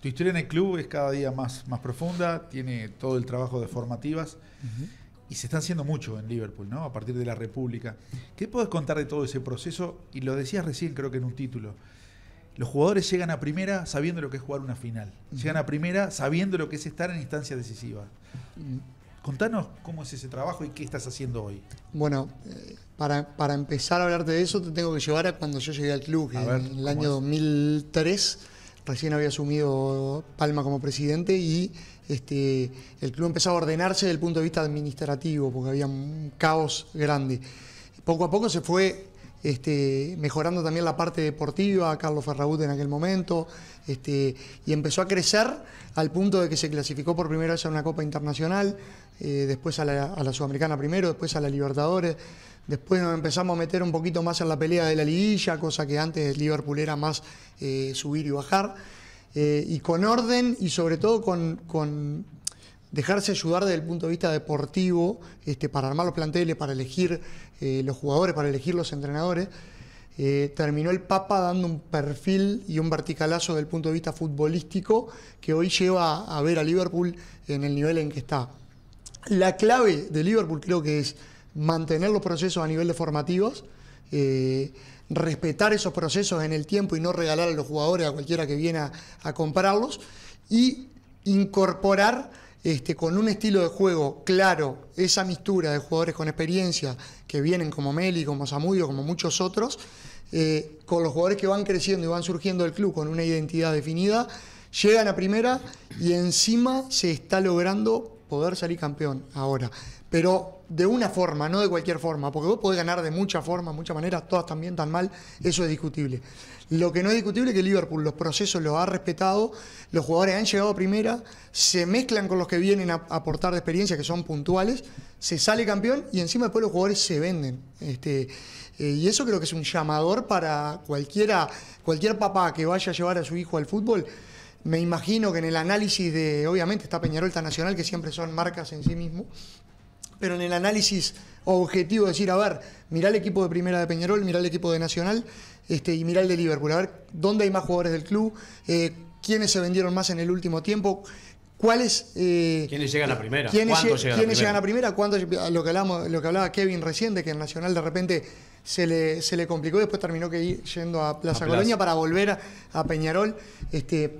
Tu historia en el club es cada día más, más profunda, tiene todo el trabajo de formativas y se está haciendo mucho en Liverpool, ¿no? A partir de la República. ¿Qué puedes contar de todo ese proceso? Y lo decías recién, creo que en un título. Los jugadores llegan a primera sabiendo lo que es jugar una final. Llegan a primera sabiendo lo que es estar en instancia decisiva. Contanos cómo es ese trabajo y qué estás haciendo hoy. Bueno, eh, para, empezar a hablarte de eso, te tengo que llevar a cuando yo llegué al club, en el año 2003 recién había asumido Palma como presidente y este, el club empezó a ordenarse desde el punto de vista administrativo, porque había un caos grande. Poco a poco se fue este, mejorando también la parte deportiva, Carlos Ferragut en aquel momento, este, y empezó a crecer al punto de que se clasificó por primera vez a una Copa Internacional, eh, después a la, a la Sudamericana primero, después a la Libertadores. Después nos empezamos a meter un poquito más en la pelea de la liguilla, cosa que antes Liverpool era más eh, subir y bajar. Eh, y con orden y sobre todo con, dejarse ayudar desde el punto de vista deportivo este, para armar los planteles, para elegir eh, los jugadores, para elegir los entrenadores. terminó el Papa dando un perfil y un verticalazo desde el punto de vista futbolístico que hoy lleva a ver a Liverpool en el nivel en que está. La clave de Liverpool creo que es mantener los procesos a nivel de formativos, eh, respetar esos procesos en el tiempo y no regalar a los jugadores, a cualquiera que viene a, comprarlos, y incorporar este, con un estilo de juego claro esa mistura de jugadores con experiencia que vienen como Meli, como Zamudio, como muchos otros, eh, con los jugadores que van creciendo y van surgiendo del club con una identidad definida, llegan a primera y encima se está logrando poder salir campeón ahora. Pero de una forma, no de cualquier forma, porque vos podés ganar de muchas formas, muchas maneras, todas también tan mal, eso es discutible. Lo que no es discutible es que Liverpool los procesos los ha respetado, los jugadores han llegado a primera, se mezclan con los que vienen a aportar de experiencia, que son puntuales, se sale campeón y encima después los jugadores se venden. Este, eh, y eso creo que es un llamador para cualquiera, cualquier papá que vaya a llevar a su hijo al fútbol, me imagino que en el análisis de, obviamente está Peñarol, Nacional, que siempre son marcas en sí mismo, pero en el análisis objetivo, decir, a ver, mirá el equipo de primera de Peñarol, mirá el equipo de Nacional este, y mirá el de Liverpool, a ver dónde hay más jugadores del club, eh, quiénes se vendieron más en el último tiempo, ¿Cuáles? Eh, ¿Quiénes llegan a primera? ¿Quiénes, llegan, a primera? ¿Cuándo, lo, que hablamos, lo que hablaba Kevin recién, de que en Nacional de repente se le, se le complicó, después terminó que yendo a Plaza Colonia para volver a, Peñarol. Este,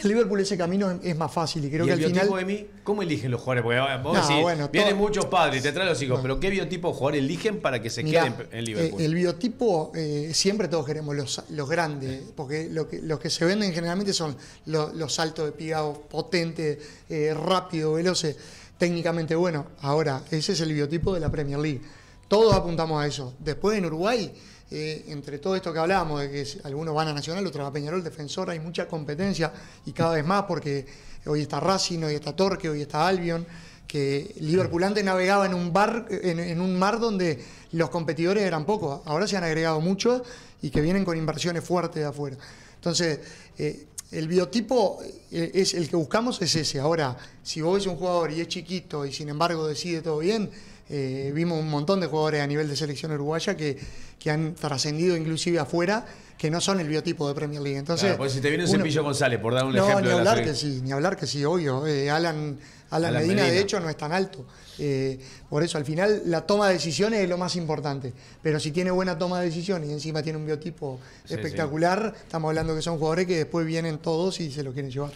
el Liverpool ese camino es más fácil y creo que el al final. de mí, ¿Cómo eligen los jugadores? Porque ah, vos decís, vienen muchos padres y te traen los hijos, pero ¿qué biotipo de eligen para que se queden en eh, Liverpool? el biotipo, eh, siempre todos queremos los, grandes, porque lo que, los que se venden generalmente son los, altos saltos de pigado potentes, eh, rápido, veloces, técnicamente bueno. Ahora, ese es el biotipo de la Premier League. Todos apuntamos a eso. Después en Uruguay eh, entre todo esto que hablábamos, de que algunos van a Nacional, otros a Peñarol, Defensor, hay mucha competencia y cada vez más porque hoy está Racing, hoy está Torque, hoy está Albion, que Liverpool antes navegaba en un, bar, en, un mar donde los competidores eran pocos, ahora se han agregado muchos y que vienen con inversiones fuertes de afuera. Entonces, eh, el biotipo eh, es el que buscamos es ese. Ahora, si vos ves un jugador y es chiquito y sin embargo decide todo bien, eh, vimos un montón de jugadores a nivel de selección uruguaya que, que han trascendido inclusive afuera, que no son el biotipo de Premier League. Entonces, si te viene un González, por dar un no, Ni hablar que sí, ni hablar que sí, obvio. Eh, Alan, Alan, Medina, de hecho, no es tan alto. Eh, por eso, al final, la toma de decisiones es lo más importante. Pero si tiene buena toma de decisiones y encima tiene un biotipo espectacular, estamos hablando que son jugadores que después vienen todos y se lo quieren llevar.